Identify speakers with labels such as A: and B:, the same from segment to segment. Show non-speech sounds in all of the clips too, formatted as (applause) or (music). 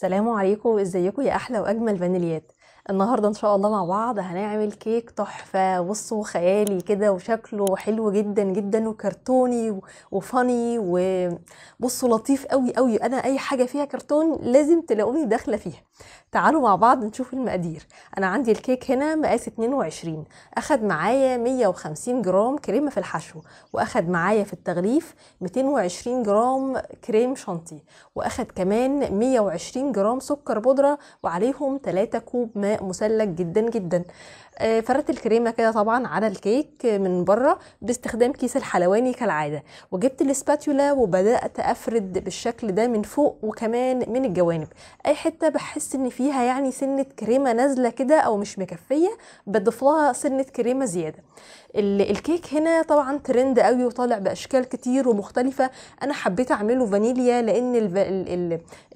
A: سلام عليكم ازيكم يا احلى واجمل فانيليات النهارده ان شاء الله مع بعض هنعمل كيك تحفه بصوا خيالي كده وشكله حلو جدا جدا وكرتوني وفاني وبصوا لطيف قوي قوي انا اي حاجه فيها كرتون لازم تلاقوني داخله فيها تعالوا مع بعض نشوف المقادير انا عندي الكيك هنا مقاس 22 اخد معايا 150 جرام كريمه في الحشو واخد معايا في التغليف 220 جرام كريم شانتي واخد كمان 120 جرام سكر بودره وعليهم 3 كوب ماء مسلك جدا جدا آه، فردت الكريمه كده طبعا على الكيك من بره باستخدام كيس الحلواني كالعاده وجبت الاسباتولا وبدات افرد بالشكل ده من فوق وكمان من الجوانب اي حته بحس ان فيها يعني سنه كريمه نازله كده او مش مكفيه بضيف لها سنه كريمه زياده الكيك هنا طبعا ترند قوي وطالع باشكال كتير ومختلفه انا حبيت اعمله فانيليا لان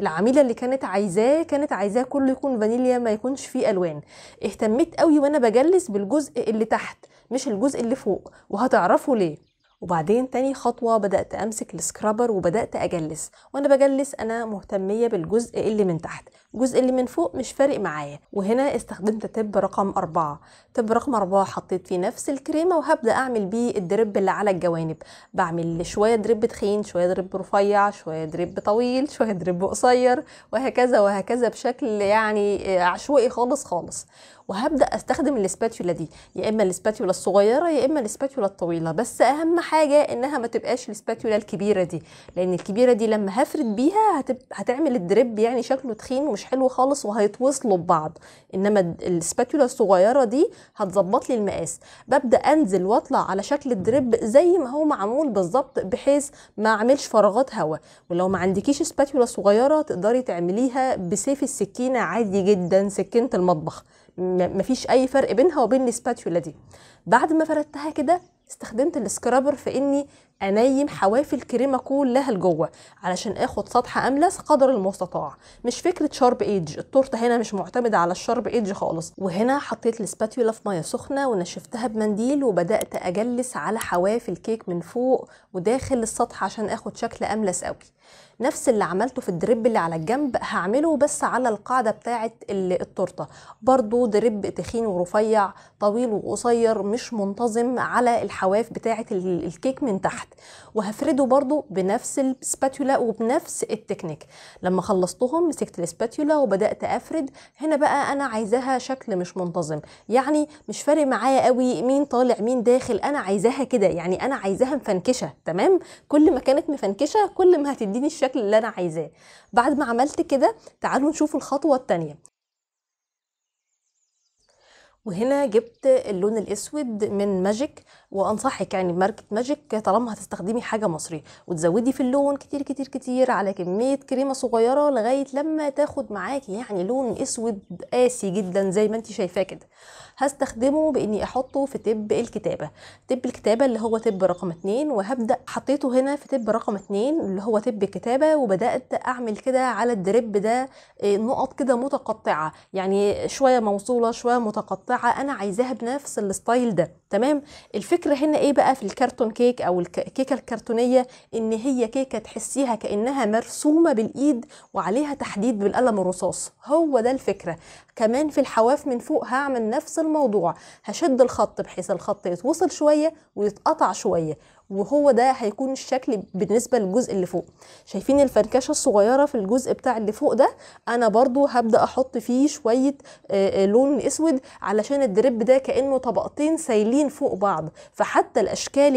A: العميله اللي كانت عايزاه كانت عايزاه كله يكون فانيليا ما يكونش فيه الوان اهتميت قوي وانا بجلس بالجزء اللي تحت مش الجزء اللي فوق وهتعرفوا ليه وبعدين تاني خطوة بدأت أمسك السكرابر وبدأت أجلس وأنا بجلس أنا مهتمية بالجزء اللي من تحت الجزء اللي من فوق مش فارق معايا وهنا استخدمت تب رقم أربعة تب رقم أربعة حطيت فيه نفس الكريمة وهبدأ أعمل بيه الدرب اللي على الجوانب بعمل شوية درب تخين شوية درب رفيع شوية درب طويل (laughs) شوية درب قصير وهكذا وهكذا بشكل يعني عشوائي خالص خالص وهبدا استخدم الاسباتيولا دي يا اما الاسباتيولا الصغيره يا اما الاسباتيولا الطويله بس اهم حاجه انها ما تبقاش الاسباتيولا الكبيره دي لان الكبيره دي لما هفرد بيها هتعمل الدريب يعني شكله تخين ومش حلو خالص وهيتوصلوا ببعض انما الاسباتيولا الصغيره دي هتظبط لي المقاس ببدا انزل واطلع على شكل الدريب زي ما هو معمول بالظبط بحيث ما اعملش فراغات هواء ولو ما عندكيش اسباتيولا صغيره تقدري تعمليها بسيف السكينه عادي جدا سكينه المطبخ مفيش اي فرق بينها وبين السباتيولا دي بعد ما فردتها كده استخدمت السكرابر في اني انيم حواف الكريمه كلها لجوه علشان اخد سطح املس قدر المستطاع مش فكره شارب ايدج التورته هنا مش معتمده على الشارب ايدج خالص وهنا حطيت الاسباتيولا في ميه سخنه ونشفتها بمنديل وبدات اجلس على حواف الكيك من فوق وداخل السطح عشان اخد شكل املس قوي نفس اللي عملته في الدريب اللي على الجنب هعمله بس على القاعدة بتاعة التورتة برضو دريب تخين ورفيع طويل وقصير مش منتظم على الحواف بتاعة الكيك من تحت تحت وهفرده برضو بنفس السباتولا وبنفس التكنيك لما خلصتهم مسكت السباتولا وبدات افرد هنا بقى انا عايزاها شكل مش منتظم يعني مش فارق معايا قوي مين طالع مين داخل انا عايزاها كده يعني انا عايزاها مفنكشه تمام كل ما كانت مفنكشه كل ما هتديني الشكل اللي انا عايزاه بعد ما عملت كده تعالوا نشوف الخطوه الثانيه وهنا جبت اللون الاسود من ماجيك وانصحك يعني بماركه ماجيك طالما هتستخدمي حاجه مصري وتزودي في اللون كتير كتير كتير على كميه كريمه صغيره لغايه لما تاخد معاكي يعني لون اسود قاسي جدا زي ما انت شايفاه كده هستخدمه باني احطه في تب الكتابه تب الكتابه اللي هو تب رقم اتنين وهبدا حطيته هنا في تب رقم اتنين اللي هو تب الكتابه وبدات اعمل كده على الدريب ده آه، نقط كده متقطعه يعني شويه موصوله شويه متقطعه انا عايزاها بنفس الستايل ده تمام الفكره هنا ايه بقى في الكرتون كيك او الكيكه الكرتونيه ان هي كيكه تحسيها كانها مرسومه بالايد وعليها تحديد بالقلم الرصاص هو ده الفكره كمان في الحواف من فوق هعمل نفس الموضوع هشد الخط بحيث الخط يتوصل شويه ويتقطع شويه وهو ده هيكون الشكل بالنسبه للجزء اللي فوق شايفين الفركشه الصغيره في الجزء بتاع اللي فوق ده انا برضو هبدا احط فيه شويه آه، آه، لون اسود علشان الدريب ده كانه طبقتين سايلين فوق بعض فحتى الاشكال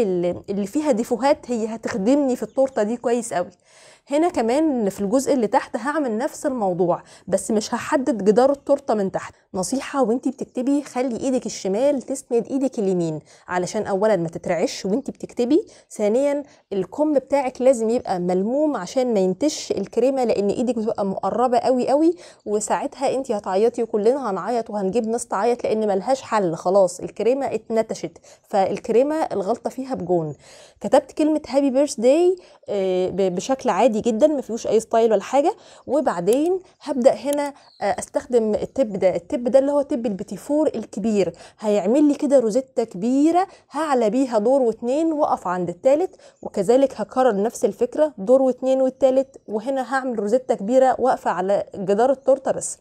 A: اللي فيها ديفوهات هي هتخدمني في التورته دي كويس قوي هنا كمان في الجزء اللي تحت هعمل نفس الموضوع بس مش هحدد جدار التورته من تحت نصيحه وانت بتكتبي خلي ايدك الشمال تسند ايدك اليمين علشان اولا ما تترعش وانت بتكتبي ثانيا الكم بتاعك لازم يبقى ملموم عشان ما ينتش الكريمه لان ايدك بتبقى مقربه قوي قوي وساعتها انت هتعيطي وكلنا هنعيط وهنجيب ناس تعيط لان ملهاش حل خلاص الكريمه اتنتشت فالكريمه الغلطه فيها بجون كتبت كلمه هابي بيرث داي بشكل عادي عادي جدا ما فيهوش اي ستايل ولا حاجه وبعدين هبدا هنا آه، استخدم التب ده التب ده اللي هو تب البيتي فور الكبير هيعمل لي كده روزيتا كبيره هعلى بيها دور واثنين واقف عند الثالث وكذلك هكرر نفس الفكره دور واثنين والثالث وهنا هعمل روزيتا كبيره واقفه على جدار التورته بس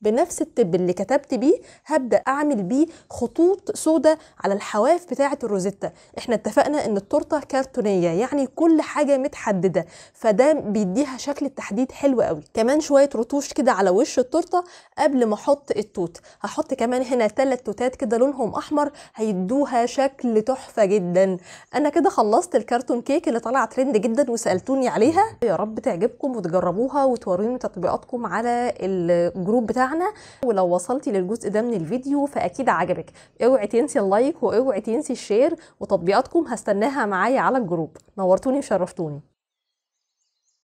A: بنفس التب اللي كتبت بيه هبدا اعمل بيه خطوط سوداء على الحواف بتاعه الروزيتا احنا اتفقنا ان التورته كرتونيه يعني كل حاجه متحدده فده بيديها شكل التحديد حلو قوي كمان شويه رطوش كده على وش التورته قبل ما احط التوت هحط كمان هنا ثلاث توتات كده لونهم احمر هيدوها شكل تحفه جدا انا كده خلصت الكرتون كيك اللي طلع ترند جدا وسالتوني عليها يا رب تعجبكم وتجربوها وتوروني تطبيقاتكم على الجروب بتاع بتاعنا ولو وصلتي للجزء ده من الفيديو فاكيد عجبك اوعي تنسي اللايك واوعي تنسي الشير وتطبيقاتكم هستناها معايا على الجروب نورتوني وشرفتوني